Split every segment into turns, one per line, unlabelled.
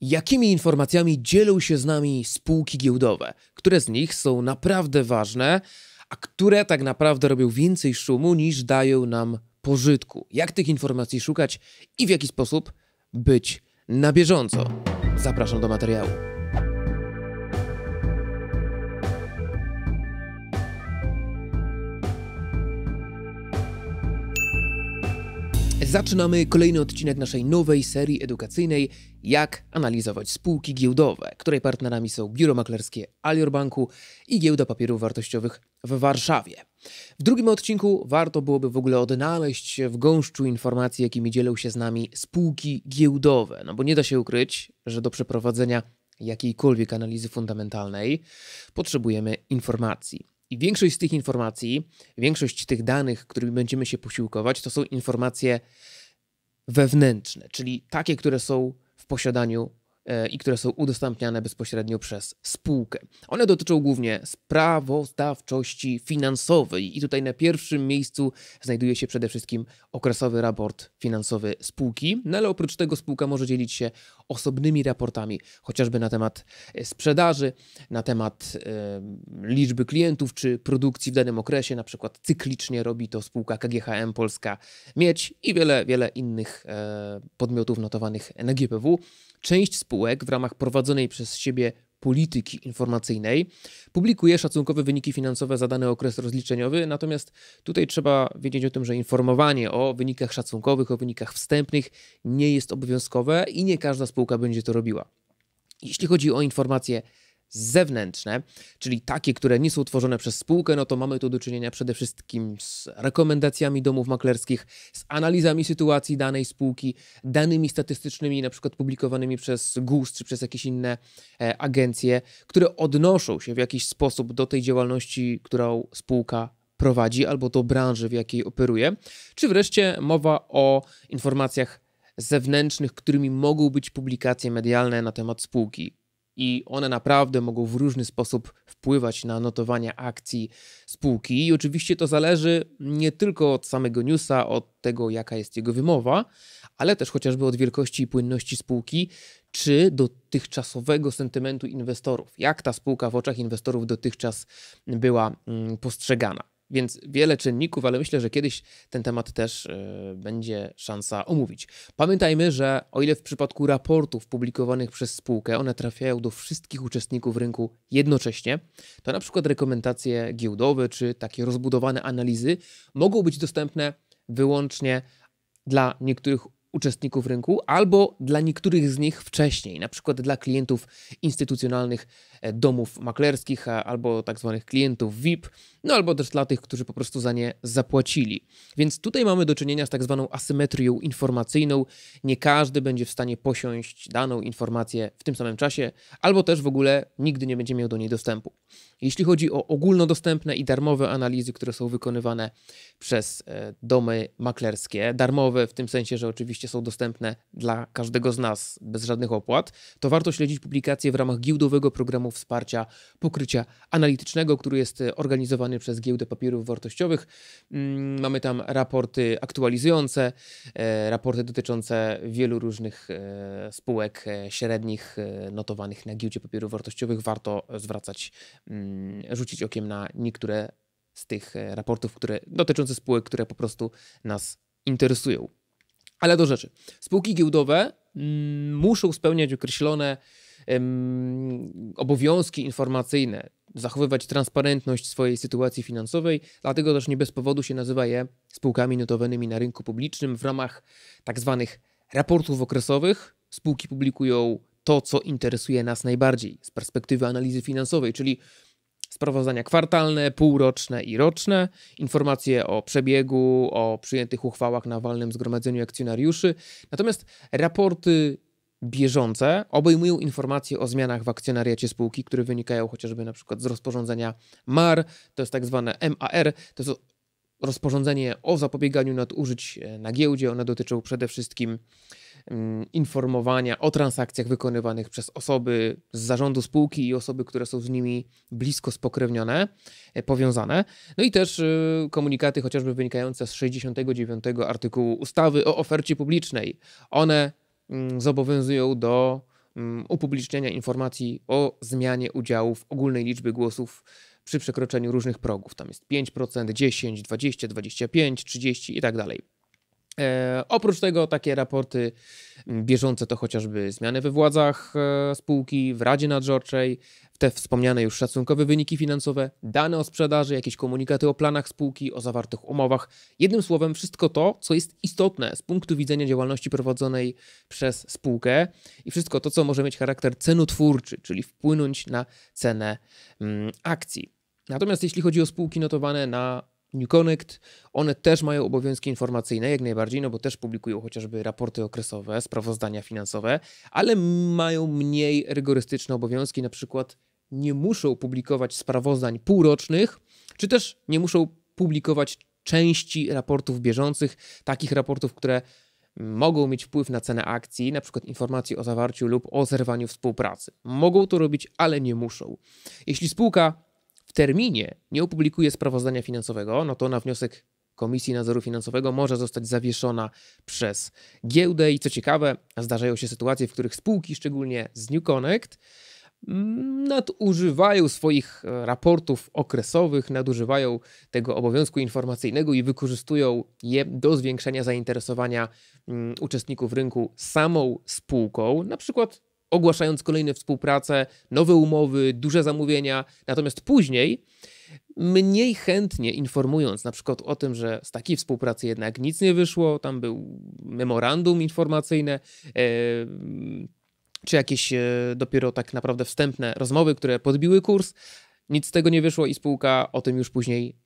Jakimi informacjami dzielą się z nami spółki giełdowe? Które z nich są naprawdę ważne, a które tak naprawdę robią więcej szumu niż dają nam pożytku? Jak tych informacji szukać i w jaki sposób być na bieżąco? Zapraszam do materiału. Zaczynamy kolejny odcinek naszej nowej serii edukacyjnej Jak analizować spółki giełdowe, której partnerami są biuro maklerskie Alior Banku i Giełda Papierów Wartościowych w Warszawie. W drugim odcinku warto byłoby w ogóle odnaleźć w gąszczu informacji, jakimi dzielą się z nami spółki giełdowe, no bo nie da się ukryć, że do przeprowadzenia jakiejkolwiek analizy fundamentalnej potrzebujemy informacji. I większość z tych informacji, większość tych danych, którymi będziemy się posiłkować, to są informacje wewnętrzne, czyli takie, które są w posiadaniu e, i które są udostępniane bezpośrednio przez spółkę. One dotyczą głównie sprawozdawczości finansowej i tutaj na pierwszym miejscu znajduje się przede wszystkim okresowy raport finansowy spółki, no ale oprócz tego spółka może dzielić się osobnymi raportami, chociażby na temat e, sprzedaży, na temat e, liczby klientów czy produkcji w danym okresie, na przykład cyklicznie robi to spółka KGHM Polska mieć i wiele, wiele innych e, podmiotów notowanych na GPW. Część spółek w ramach prowadzonej przez siebie polityki informacyjnej, publikuje szacunkowe wyniki finansowe za dany okres rozliczeniowy. Natomiast tutaj trzeba wiedzieć o tym, że informowanie o wynikach szacunkowych, o wynikach wstępnych nie jest obowiązkowe i nie każda spółka będzie to robiła. Jeśli chodzi o informacje zewnętrzne, czyli takie, które nie są tworzone przez spółkę, no to mamy tu do czynienia przede wszystkim z rekomendacjami domów maklerskich, z analizami sytuacji danej spółki, danymi statystycznymi, na przykład publikowanymi przez GUS czy przez jakieś inne e, agencje, które odnoszą się w jakiś sposób do tej działalności, którą spółka prowadzi albo do branży, w jakiej operuje, czy wreszcie mowa o informacjach zewnętrznych, którymi mogą być publikacje medialne na temat spółki i one naprawdę mogą w różny sposób wpływać na notowania akcji spółki. I oczywiście to zależy nie tylko od samego newsa, od tego, jaka jest jego wymowa, ale też chociażby od wielkości i płynności spółki, czy dotychczasowego sentymentu inwestorów. Jak ta spółka w oczach inwestorów dotychczas była mm, postrzegana. Więc wiele czynników, ale myślę, że kiedyś ten temat też y, będzie szansa omówić. Pamiętajmy, że o ile w przypadku raportów publikowanych przez spółkę one trafiają do wszystkich uczestników rynku jednocześnie, to na przykład rekomendacje giełdowe czy takie rozbudowane analizy mogą być dostępne wyłącznie dla niektórych uczestników rynku, albo dla niektórych z nich wcześniej, na przykład dla klientów instytucjonalnych e, domów maklerskich, e, albo tak zwanych klientów VIP, no albo też dla tych, którzy po prostu za nie zapłacili. Więc tutaj mamy do czynienia z tak zwaną asymetrią informacyjną. Nie każdy będzie w stanie posiąść daną informację w tym samym czasie, albo też w ogóle nigdy nie będzie miał do niej dostępu. Jeśli chodzi o ogólnodostępne i darmowe analizy, które są wykonywane przez e, domy maklerskie, darmowe w tym sensie, że oczywiście oczywiście są dostępne dla każdego z nas bez żadnych opłat, to warto śledzić publikacje w ramach giełdowego programu wsparcia pokrycia analitycznego, który jest e, organizowany przez Giełdę Papierów Wartościowych. Mm, mamy tam raporty aktualizujące, e, raporty dotyczące wielu różnych e, spółek średnich notowanych na giełdzie papierów wartościowych. Warto zwracać, mm, rzucić okiem na niektóre z tych raportów, które dotyczące spółek, które po prostu nas interesują. Ale do rzeczy. Spółki giełdowe mm, muszą spełniać określone obowiązki informacyjne, zachowywać transparentność swojej sytuacji finansowej, dlatego też nie bez powodu się nazywa je spółkami notowanymi na rynku publicznym w ramach tak zwanych raportów okresowych. Spółki publikują to, co interesuje nas najbardziej z perspektywy analizy finansowej, czyli sprawozdania kwartalne, półroczne i roczne, informacje o przebiegu, o przyjętych uchwałach na walnym zgromadzeniu akcjonariuszy. Natomiast raporty bieżące obejmują informacje o zmianach w akcjonariacie spółki, które wynikają chociażby na przykład z rozporządzenia MAR, to jest tak zwane MAR, to jest rozporządzenie o zapobieganiu nadużyć e, na giełdzie. One dotyczą przede wszystkim mm, informowania o transakcjach wykonywanych przez osoby z zarządu spółki i osoby, które są z nimi blisko spokrewnione, e, powiązane. No i też e, komunikaty chociażby wynikające z 69 artykułu ustawy o ofercie publicznej. One mm, zobowiązują do mm, upubliczniania informacji o zmianie udziałów ogólnej liczby głosów przy przekroczeniu różnych progów. Tam jest 5%, 10, 20, 25, 30 i tak dalej. E, oprócz tego takie raporty mm, bieżące to chociażby zmiany we władzach e, spółki, w Radzie Nadzorczej, te wspomniane już szacunkowe wyniki finansowe, dane o sprzedaży, jakieś komunikaty o planach spółki, o zawartych umowach. Jednym słowem, wszystko to, co jest istotne z punktu widzenia działalności prowadzonej przez spółkę i wszystko to, co może mieć charakter cenotwórczy, czyli wpłynąć na cenę mm, akcji. Natomiast jeśli chodzi o spółki notowane na New Connect, one też mają obowiązki informacyjne, jak najbardziej, no bo też publikują chociażby raporty okresowe, sprawozdania finansowe, ale mają mniej rygorystyczne obowiązki, na przykład nie muszą publikować sprawozdań półrocznych, czy też nie muszą publikować części raportów bieżących, takich raportów, które mogą mieć wpływ na cenę akcji, na przykład informacji o zawarciu lub o zerwaniu współpracy. Mogą to robić, ale nie muszą. Jeśli spółka w terminie nie opublikuje sprawozdania finansowego, no to na wniosek Komisji Nadzoru Finansowego może zostać zawieszona przez giełdę. I co ciekawe, zdarzają się sytuacje, w których spółki, szczególnie z New Connect, mm, nadużywają swoich e, raportów okresowych, nadużywają tego obowiązku informacyjnego i wykorzystują je do zwiększenia zainteresowania mm, uczestników rynku samą spółką, na przykład ogłaszając kolejne współprace, nowe umowy, duże zamówienia. Natomiast później mniej chętnie informując na przykład o tym, że z takiej współpracy jednak nic nie wyszło, tam był memorandum informacyjne, e, czy jakieś e, dopiero tak naprawdę wstępne rozmowy, które podbiły kurs, nic z tego nie wyszło i spółka o tym już później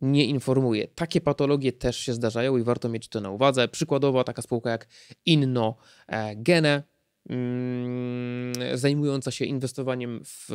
nie informuje. Takie patologie też się zdarzają i warto mieć to na uwadze. Przykładowo taka spółka jak Inno e, Gene, Mm, zajmująca się inwestowaniem w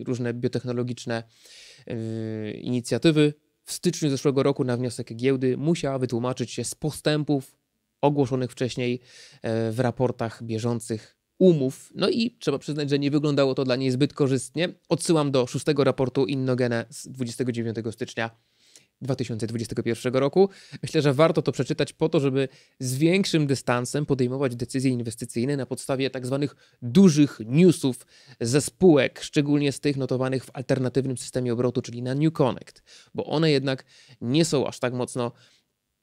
e, różne biotechnologiczne e, inicjatywy, w styczniu zeszłego roku na wniosek giełdy musiała wytłumaczyć się z postępów ogłoszonych wcześniej e, w raportach bieżących umów. No i trzeba przyznać, że nie wyglądało to dla niej zbyt korzystnie. Odsyłam do szóstego raportu Innogene z 29 stycznia 2021 roku. Myślę, że warto to przeczytać po to, żeby z większym dystansem podejmować decyzje inwestycyjne na podstawie tak zwanych dużych newsów ze spółek, szczególnie z tych notowanych w alternatywnym systemie obrotu, czyli na New Connect, bo one jednak nie są aż tak mocno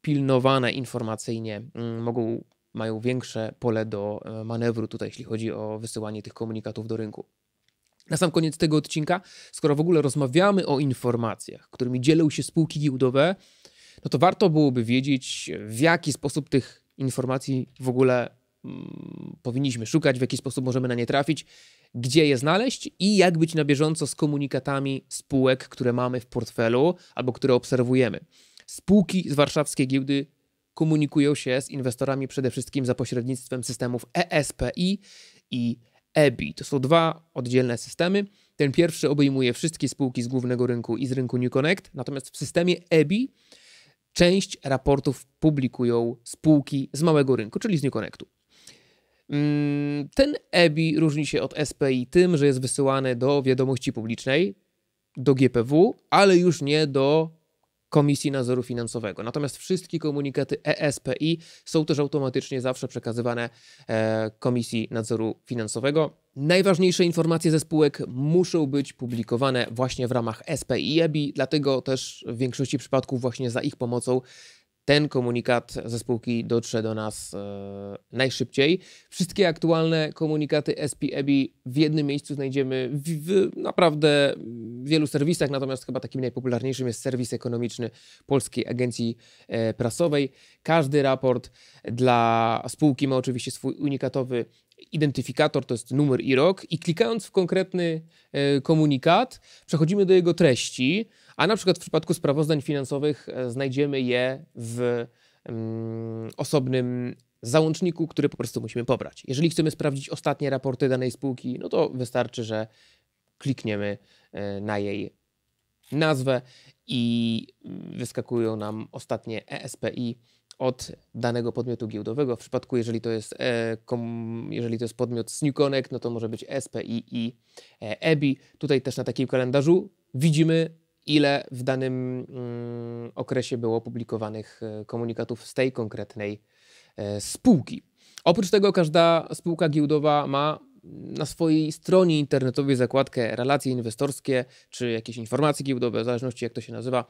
pilnowane informacyjnie, mm, mogą mają większe pole do e, manewru tutaj, jeśli chodzi o wysyłanie tych komunikatów do rynku. Na sam koniec tego odcinka, skoro w ogóle rozmawiamy o informacjach, którymi dzielą się spółki giełdowe, no to warto byłoby wiedzieć, w jaki sposób tych informacji w ogóle mm, powinniśmy szukać, w jaki sposób możemy na nie trafić, gdzie je znaleźć i jak być na bieżąco z komunikatami spółek, które mamy w portfelu albo które obserwujemy. Spółki z warszawskiej giełdy komunikują się z inwestorami przede wszystkim za pośrednictwem systemów ESPI i EBI. To są dwa oddzielne systemy. Ten pierwszy obejmuje wszystkie spółki z głównego rynku i z rynku New Connect, natomiast w systemie EBI część raportów publikują spółki z małego rynku, czyli z New Connectu. Mm, ten EBI różni się od SPI tym, że jest wysyłany do wiadomości publicznej, do GPW, ale już nie do Komisji Nadzoru Finansowego. Natomiast wszystkie komunikaty ESPI są też automatycznie zawsze przekazywane e, Komisji Nadzoru Finansowego. Najważniejsze informacje ze spółek muszą być publikowane właśnie w ramach SPI i EBI, dlatego też w większości przypadków właśnie za ich pomocą ten komunikat ze spółki dotrze do nas e, najszybciej. Wszystkie aktualne komunikaty SPEBI w jednym miejscu znajdziemy w, w, naprawdę wielu serwisach, natomiast chyba takim najpopularniejszym jest serwis ekonomiczny Polskiej Agencji e, Prasowej. Każdy raport dla spółki ma oczywiście swój unikatowy identyfikator, to jest numer i rok i klikając w konkretny e, komunikat przechodzimy do jego treści. A na przykład w przypadku sprawozdań finansowych e, znajdziemy je w mm, osobnym załączniku, który po prostu musimy pobrać. Jeżeli chcemy sprawdzić ostatnie raporty danej spółki, no to wystarczy, że klikniemy e, na jej nazwę i wyskakują nam ostatnie ESPI od danego podmiotu giełdowego. W przypadku, jeżeli to jest, e, kom, jeżeli to jest podmiot z New Connect, no to może być ESPI i e, EBI. Tutaj też na takim kalendarzu widzimy ile w danym mm, okresie było publikowanych e, komunikatów z tej konkretnej e, spółki. Oprócz tego każda spółka giełdowa ma na swojej stronie internetowej zakładkę relacje inwestorskie czy jakieś informacje giełdowe, w zależności jak to się nazywa.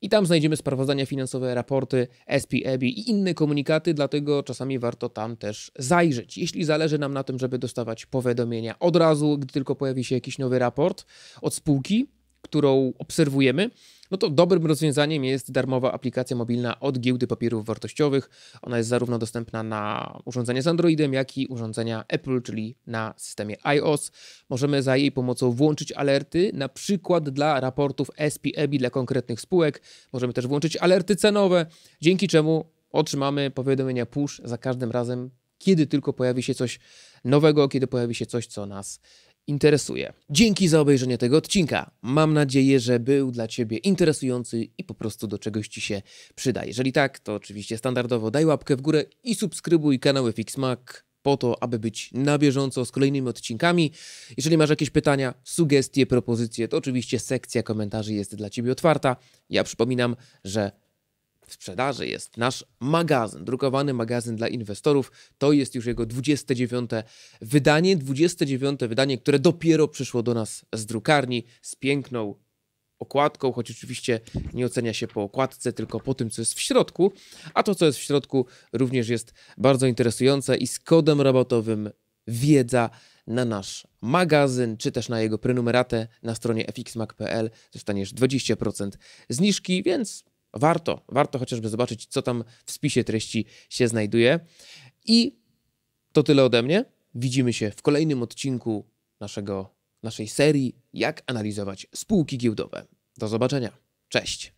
I tam znajdziemy sprawozdania finansowe, raporty, SPEBI i inne komunikaty, dlatego czasami warto tam też zajrzeć. Jeśli zależy nam na tym, żeby dostawać powiadomienia od razu, gdy tylko pojawi się jakiś nowy raport od spółki, którą obserwujemy, no to dobrym rozwiązaniem jest darmowa aplikacja mobilna od giełdy papierów wartościowych. Ona jest zarówno dostępna na urządzenia z Androidem, jak i urządzenia Apple, czyli na systemie iOS. Możemy za jej pomocą włączyć alerty, na przykład dla raportów SPEBI dla konkretnych spółek. Możemy też włączyć alerty cenowe, dzięki czemu otrzymamy powiadomienia push za każdym razem, kiedy tylko pojawi się coś nowego, kiedy pojawi się coś, co nas interesuje. Dzięki za obejrzenie tego odcinka. Mam nadzieję, że był dla Ciebie interesujący i po prostu do czegoś Ci się przyda. Jeżeli tak, to oczywiście standardowo daj łapkę w górę i subskrybuj kanały FixMac po to, aby być na bieżąco z kolejnymi odcinkami. Jeżeli masz jakieś pytania, sugestie, propozycje, to oczywiście sekcja komentarzy jest dla Ciebie otwarta. Ja przypominam, że w sprzedaży jest nasz magazyn, drukowany magazyn dla inwestorów. To jest już jego 29 wydanie, 29 wydanie, które dopiero przyszło do nas z drukarni z piękną okładką, choć oczywiście nie ocenia się po okładce, tylko po tym, co jest w środku. A to, co jest w środku, również jest bardzo interesujące i z kodem rabatowym wiedza na nasz magazyn, czy też na jego prenumeratę na stronie fxmac.pl dostaniesz 20% zniżki, więc warto, warto chociażby zobaczyć, co tam w spisie treści się znajduje. I to tyle ode mnie. Widzimy się w kolejnym odcinku naszego, naszej serii Jak analizować spółki giełdowe. Do zobaczenia. Cześć.